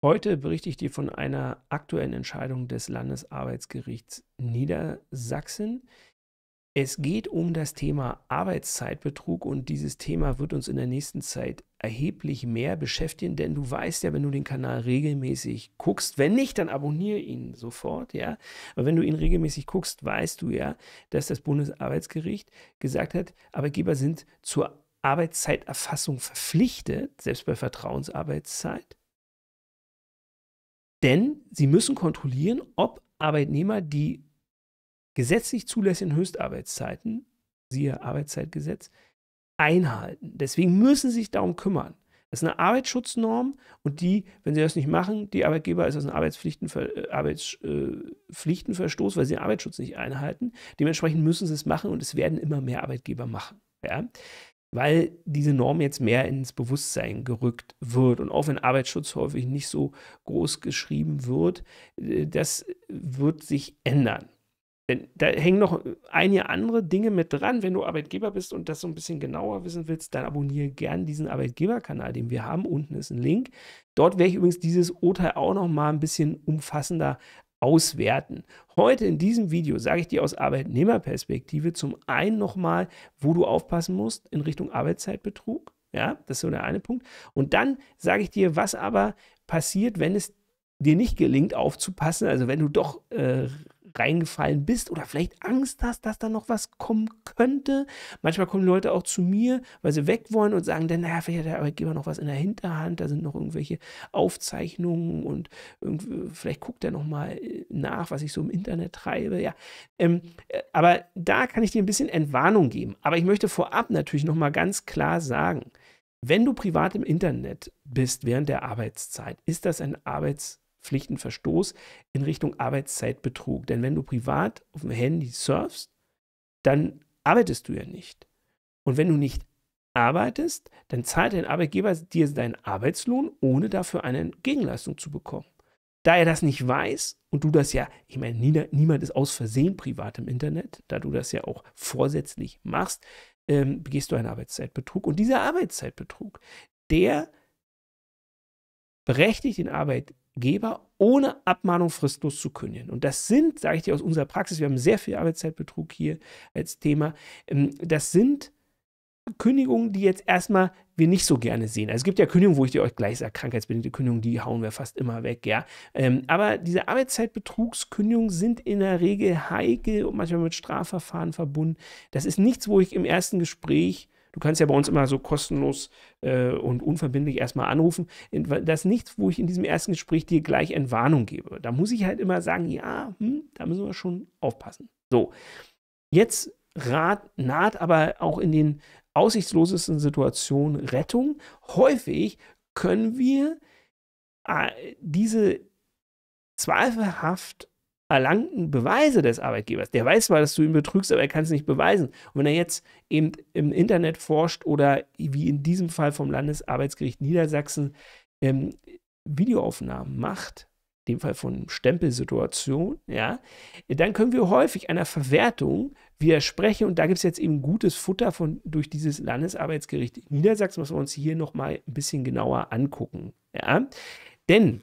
Heute berichte ich dir von einer aktuellen Entscheidung des Landesarbeitsgerichts Niedersachsen. Es geht um das Thema Arbeitszeitbetrug und dieses Thema wird uns in der nächsten Zeit erheblich mehr beschäftigen, denn du weißt ja, wenn du den Kanal regelmäßig guckst, wenn nicht, dann abonniere ihn sofort, ja. Aber wenn du ihn regelmäßig guckst, weißt du ja, dass das Bundesarbeitsgericht gesagt hat, Arbeitgeber sind zur Arbeitszeiterfassung verpflichtet, selbst bei Vertrauensarbeitszeit. Denn sie müssen kontrollieren, ob Arbeitnehmer die gesetzlich zulässigen Höchstarbeitszeiten, siehe Arbeitszeitgesetz, einhalten. Deswegen müssen sie sich darum kümmern. Das ist eine Arbeitsschutznorm und die, wenn sie das nicht machen, die Arbeitgeber ist das ein Arbeitspflichtenver äh, Arbeitspflichtenverstoß, äh, weil sie den Arbeitsschutz nicht einhalten. Dementsprechend müssen sie es machen und es werden immer mehr Arbeitgeber machen. Ja? weil diese Norm jetzt mehr ins Bewusstsein gerückt wird. Und auch wenn Arbeitsschutz häufig nicht so groß geschrieben wird, äh, das wird sich ändern. Denn da hängen noch einige andere Dinge mit dran. Wenn du Arbeitgeber bist und das so ein bisschen genauer wissen willst, dann abonniere gern diesen Arbeitgeberkanal, den wir haben. Unten ist ein Link. Dort werde ich übrigens dieses Urteil auch noch mal ein bisschen umfassender auswerten. Heute in diesem Video sage ich dir aus Arbeitnehmerperspektive zum einen nochmal, wo du aufpassen musst in Richtung Arbeitszeitbetrug. Ja, das ist so der eine Punkt. Und dann sage ich dir, was aber passiert, wenn es dir nicht gelingt aufzupassen, also wenn du doch äh, reingefallen bist oder vielleicht Angst hast, dass da noch was kommen könnte. Manchmal kommen Leute auch zu mir, weil sie weg wollen und sagen dann, naja, vielleicht hat der Arbeitgeber noch was in der Hinterhand, da sind noch irgendwelche Aufzeichnungen und vielleicht guckt er nochmal äh, nach, was ich so im Internet treibe. Ja, ähm, äh, aber da kann ich dir ein bisschen Entwarnung geben. Aber ich möchte vorab natürlich nochmal ganz klar sagen, wenn du privat im Internet bist während der Arbeitszeit, ist das ein Arbeits Pflichtenverstoß in Richtung Arbeitszeitbetrug. Denn wenn du privat auf dem Handy surfst, dann arbeitest du ja nicht. Und wenn du nicht arbeitest, dann zahlt dein Arbeitgeber dir deinen Arbeitslohn, ohne dafür eine Gegenleistung zu bekommen. Da er das nicht weiß und du das ja, ich meine, niemand ist aus Versehen privat im Internet, da du das ja auch vorsätzlich machst, ähm, begehst du einen Arbeitszeitbetrug. Und dieser Arbeitszeitbetrug, der berechtigt den Arbeitgeber, Arbeitgeber ohne Abmahnung fristlos zu kündigen. Und das sind, sage ich dir aus unserer Praxis, wir haben sehr viel Arbeitszeitbetrug hier als Thema, ähm, das sind Kündigungen, die jetzt erstmal wir nicht so gerne sehen. Also es gibt ja Kündigungen, wo ich dir euch gleich sage, krankheitsbedingte Kündigungen, die hauen wir fast immer weg, ja. Ähm, aber diese Arbeitszeitbetrugskündigungen sind in der Regel heikel und manchmal mit Strafverfahren verbunden. Das ist nichts, wo ich im ersten Gespräch Du kannst ja bei uns immer so kostenlos äh, und unverbindlich erstmal anrufen. Das ist nichts, wo ich in diesem ersten Gespräch dir gleich eine Warnung gebe. Da muss ich halt immer sagen, ja, hm, da müssen wir schon aufpassen. So, jetzt rat, naht aber auch in den aussichtslosesten Situationen Rettung. Häufig können wir äh, diese zweifelhaft erlangten Beweise des Arbeitgebers. Der weiß zwar, dass du ihn betrügst, aber er kann es nicht beweisen. Und wenn er jetzt eben im Internet forscht oder wie in diesem Fall vom Landesarbeitsgericht Niedersachsen ähm, Videoaufnahmen macht, in dem Fall von Stempelsituation, ja, dann können wir häufig einer Verwertung widersprechen. Und da gibt es jetzt eben gutes Futter von, durch dieses Landesarbeitsgericht Niedersachsen, was wir uns hier nochmal ein bisschen genauer angucken. Ja. Denn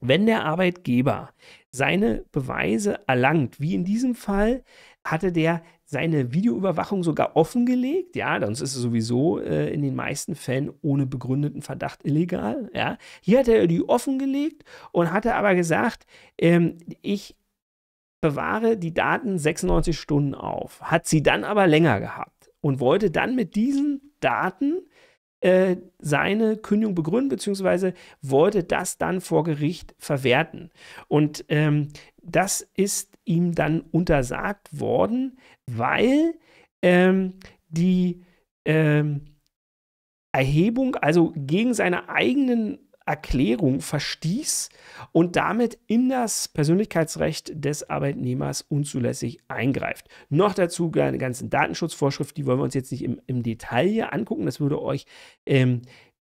wenn der Arbeitgeber seine Beweise erlangt, wie in diesem Fall, hatte der seine Videoüberwachung sogar offengelegt. Ja, sonst ist es sowieso äh, in den meisten Fällen ohne begründeten Verdacht illegal. Ja. Hier hat er die offengelegt und hatte aber gesagt, ähm, ich bewahre die Daten 96 Stunden auf, hat sie dann aber länger gehabt und wollte dann mit diesen Daten äh, seine Kündigung begründen, beziehungsweise wollte das dann vor Gericht verwerten. Und ähm, das ist ihm dann untersagt worden, weil ähm, die ähm, Erhebung, also gegen seine eigenen Erklärung verstieß und damit in das Persönlichkeitsrecht des Arbeitnehmers unzulässig eingreift. Noch dazu eine ganze Datenschutzvorschrift, die wollen wir uns jetzt nicht im, im Detail hier angucken, das würde euch ähm,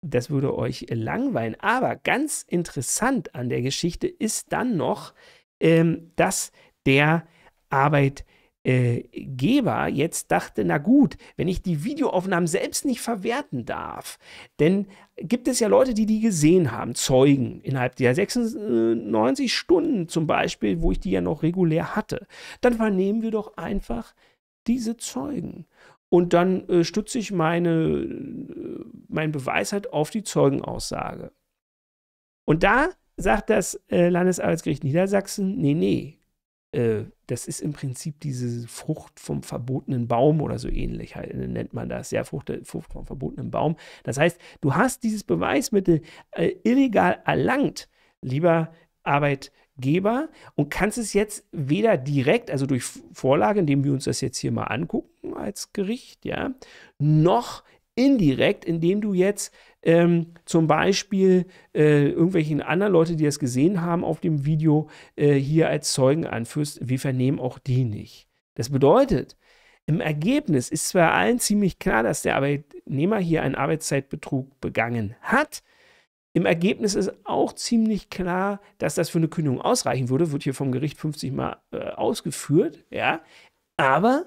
das würde euch langweilen. Aber ganz interessant an der Geschichte ist dann noch, ähm, dass der Arbeitnehmer äh, Geber jetzt dachte, na gut, wenn ich die Videoaufnahmen selbst nicht verwerten darf, denn gibt es ja Leute, die die gesehen haben, Zeugen innerhalb der 96 Stunden zum Beispiel, wo ich die ja noch regulär hatte, dann vernehmen wir doch einfach diese Zeugen. Und dann äh, stütze ich meine, äh, meinen Beweis halt auf die Zeugenaussage. Und da sagt das äh, Landesarbeitsgericht Niedersachsen, nee, nee, äh, das ist im Prinzip diese Frucht vom verbotenen Baum oder so ähnlich halt, äh, nennt man das. Ja, Frucht, Frucht vom verbotenen Baum. Das heißt, du hast dieses Beweismittel äh, illegal erlangt, lieber Arbeitgeber, und kannst es jetzt weder direkt, also durch Vorlage, indem wir uns das jetzt hier mal angucken als Gericht, ja, noch indirekt, indem du jetzt ähm, zum Beispiel äh, irgendwelchen anderen Leute, die das gesehen haben auf dem Video, äh, hier als Zeugen anführst, wir vernehmen auch die nicht. Das bedeutet, im Ergebnis ist zwar allen ziemlich klar, dass der Arbeitnehmer hier einen Arbeitszeitbetrug begangen hat, im Ergebnis ist auch ziemlich klar, dass das für eine Kündigung ausreichen würde, wird hier vom Gericht 50 Mal äh, ausgeführt, ja, aber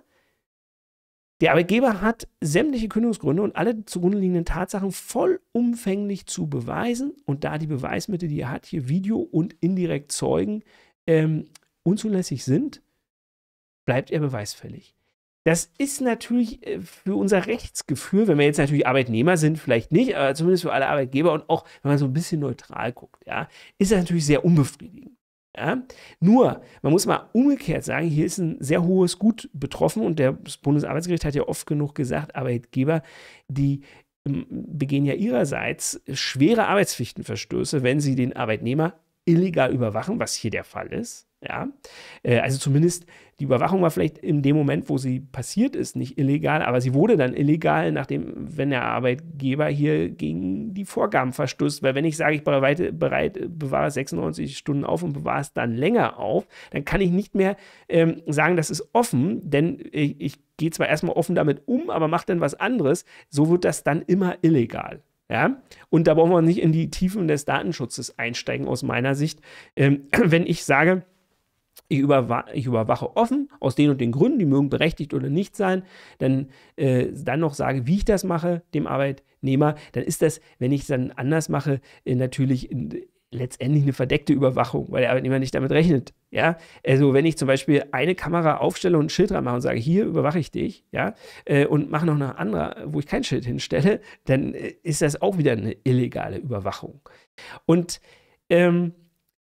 der Arbeitgeber hat sämtliche Kündigungsgründe und alle zugrunde liegenden Tatsachen vollumfänglich zu beweisen. Und da die Beweismittel, die er hat, hier Video und indirekt Zeugen, ähm, unzulässig sind, bleibt er beweisfällig. Das ist natürlich äh, für unser Rechtsgefühl, wenn wir jetzt natürlich Arbeitnehmer sind, vielleicht nicht, aber zumindest für alle Arbeitgeber und auch wenn man so ein bisschen neutral guckt, ja, ist das natürlich sehr unbefriedigend. Ja? Nur, man muss mal umgekehrt sagen, hier ist ein sehr hohes Gut betroffen und das Bundesarbeitsgericht hat ja oft genug gesagt, Arbeitgeber, die ähm, begehen ja ihrerseits schwere Arbeitspflichtenverstöße, wenn sie den Arbeitnehmer illegal überwachen, was hier der Fall ist, ja, äh, also zumindest die Überwachung war vielleicht in dem Moment, wo sie passiert ist, nicht illegal, aber sie wurde dann illegal, nachdem, wenn der Arbeitgeber hier gegen die Vorgaben verstößt. Weil wenn ich sage, ich bereit, bereit, bewahre 96 Stunden auf und bewahre es dann länger auf, dann kann ich nicht mehr ähm, sagen, das ist offen, denn ich, ich gehe zwar erstmal offen damit um, aber mache dann was anderes. So wird das dann immer illegal. Ja? Und da brauchen wir nicht in die Tiefen des Datenschutzes einsteigen, aus meiner Sicht. Ähm, wenn ich sage, ich, überwa ich überwache offen, aus den und den Gründen, die mögen berechtigt oder nicht sein, dann, äh, dann noch sage, wie ich das mache, dem Arbeitnehmer, dann ist das, wenn ich es dann anders mache, äh, natürlich in, letztendlich eine verdeckte Überwachung, weil der Arbeitnehmer nicht damit rechnet. Ja, also wenn ich zum Beispiel eine Kamera aufstelle und ein Schild dran mache und sage, hier überwache ich dich, ja, äh, und mache noch eine andere, wo ich kein Schild hinstelle, dann äh, ist das auch wieder eine illegale Überwachung. Und ähm,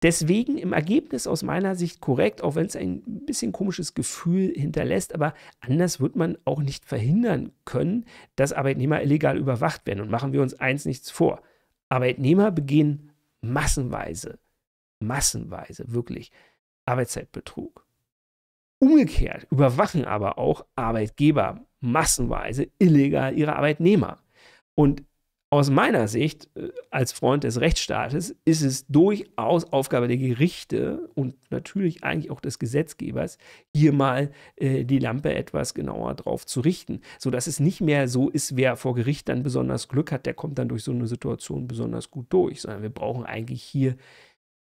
Deswegen im Ergebnis aus meiner Sicht korrekt, auch wenn es ein bisschen komisches Gefühl hinterlässt, aber anders wird man auch nicht verhindern können, dass Arbeitnehmer illegal überwacht werden. Und machen wir uns eins nichts vor. Arbeitnehmer begehen massenweise, massenweise wirklich Arbeitszeitbetrug. Umgekehrt überwachen aber auch Arbeitgeber massenweise illegal ihre Arbeitnehmer. Und aus meiner Sicht äh, als Freund des Rechtsstaates ist es durchaus Aufgabe der Gerichte und natürlich eigentlich auch des Gesetzgebers, hier mal äh, die Lampe etwas genauer drauf zu richten, sodass es nicht mehr so ist, wer vor Gericht dann besonders Glück hat, der kommt dann durch so eine Situation besonders gut durch, sondern wir brauchen eigentlich hier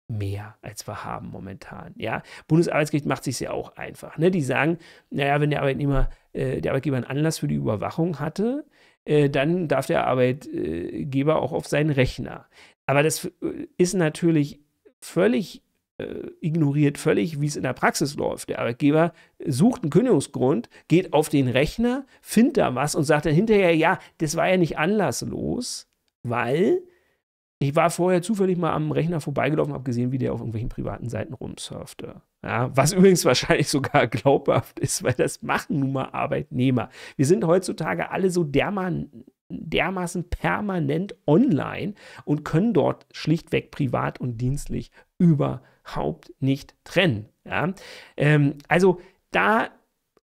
mehr, als wir haben momentan. Ja, Bundesarbeitsgericht macht sich ja auch einfach. Ne? Die sagen, naja, wenn der Arbeitnehmer, äh, der Arbeitgeber einen Anlass für die Überwachung hatte, äh, dann darf der Arbeitgeber auch auf seinen Rechner. Aber das äh, ist natürlich völlig äh, ignoriert völlig, wie es in der Praxis läuft. Der Arbeitgeber sucht einen Kündigungsgrund, geht auf den Rechner, findet da was und sagt dann hinterher, ja, das war ja nicht anlasslos, weil ich war vorher zufällig mal am Rechner vorbeigelaufen, habe gesehen, wie der auf irgendwelchen privaten Seiten rumsurfte. Ja, was übrigens wahrscheinlich sogar glaubhaft ist, weil das machen nun mal Arbeitnehmer. Wir sind heutzutage alle so dermaßen dermaßen permanent online und können dort schlichtweg privat und dienstlich überhaupt nicht trennen. Ja? Ähm, also da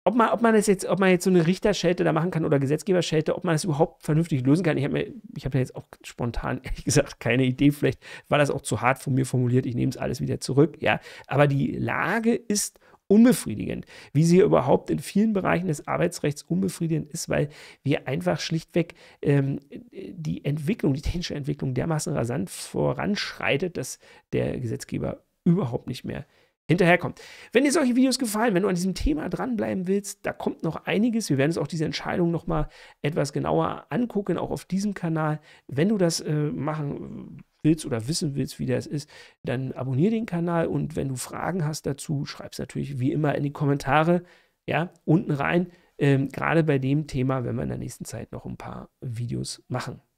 ob man, ob man das jetzt, ob man jetzt so eine Richterschelte da machen kann oder Gesetzgeberschelte, ob man das überhaupt vernünftig lösen kann. Ich habe ich hab jetzt auch spontan, ehrlich gesagt, keine Idee. Vielleicht war das auch zu hart von mir formuliert. Ich nehme es alles wieder zurück. Ja, aber die Lage ist unbefriedigend, wie sie überhaupt in vielen Bereichen des Arbeitsrechts unbefriedigend ist, weil wir einfach schlichtweg ähm, die Entwicklung, die technische Entwicklung dermaßen rasant voranschreitet, dass der Gesetzgeber überhaupt nicht mehr hinterherkommt. Wenn dir solche Videos gefallen, wenn du an diesem Thema dranbleiben willst, da kommt noch einiges. Wir werden uns auch diese Entscheidung nochmal etwas genauer angucken, auch auf diesem Kanal. Wenn du das äh, machen willst oder wissen willst, wie das ist, dann abonniere den Kanal und wenn du Fragen hast dazu, schreib es natürlich wie immer in die Kommentare, ja, unten rein. Ähm, gerade bei dem Thema, werden wir in der nächsten Zeit noch ein paar Videos machen.